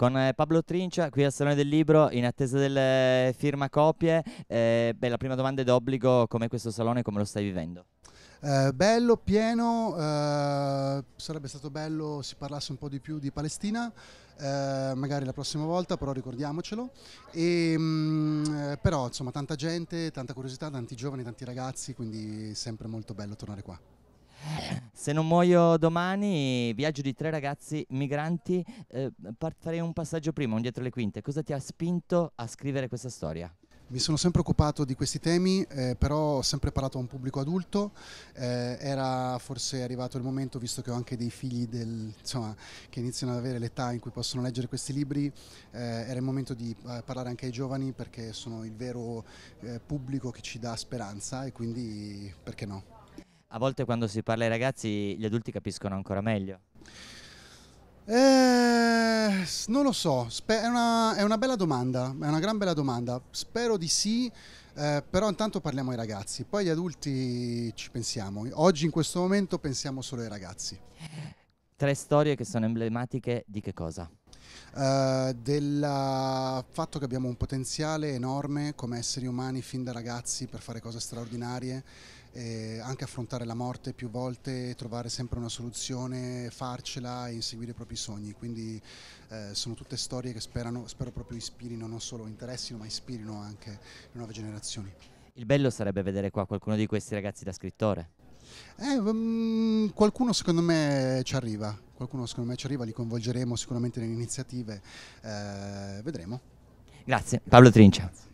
con eh, Pablo Trincia qui al Salone del Libro in attesa delle firma copie. Eh, beh, la prima domanda è d'obbligo, com'è questo salone, e come lo stai vivendo? Eh, bello, pieno, eh, sarebbe stato bello si parlasse un po' di più di Palestina, eh, magari la prossima volta, però ricordiamocelo. E, mh, mm, eh, però insomma tanta gente, tanta curiosità, tanti giovani, tanti ragazzi, quindi sempre molto bello tornare qua. Se non muoio domani, viaggio di tre ragazzi migranti, eh, farei un passaggio prima, un dietro le quinte. Cosa ti ha spinto a scrivere questa storia? Mi sono sempre occupato di questi temi, eh, però ho sempre parlato a un pubblico adulto, eh, era forse arrivato il momento, visto che ho anche dei figli del, insomma, che iniziano ad avere l'età in cui possono leggere questi libri, eh, era il momento di eh, parlare anche ai giovani perché sono il vero eh, pubblico che ci dà speranza e quindi perché no a volte quando si parla ai ragazzi gli adulti capiscono ancora meglio. Eh, non lo so, è una, è una, bella domanda, è una gran bella domanda. Spero di sì, eh, però intanto parliamo ai ragazzi, poi gli adulti ci pensiamo. Oggi in questo momento pensiamo solo ai ragazzi. Tre storie che sono emblematiche di che cosa? eh, del fatto che abbiamo un potenziale enorme come esseri umani fin da ragazzi per fare cose straordinarie e anche affrontare la morte più volte, trovare sempre una soluzione, farcela e inseguire i propri sogni. Quindi eh, sono tutte storie che sperano, spero proprio ispirino, non solo interessino, ma ispirino anche le nuove generazioni. Il bello sarebbe vedere qua qualcuno di questi ragazzi da scrittore. Eh, um, qualcuno secondo me ci arriva, qualcuno secondo me ci arriva, li coinvolgeremo sicuramente nelle iniziative, eh, vedremo. Grazie, Paolo Trincia.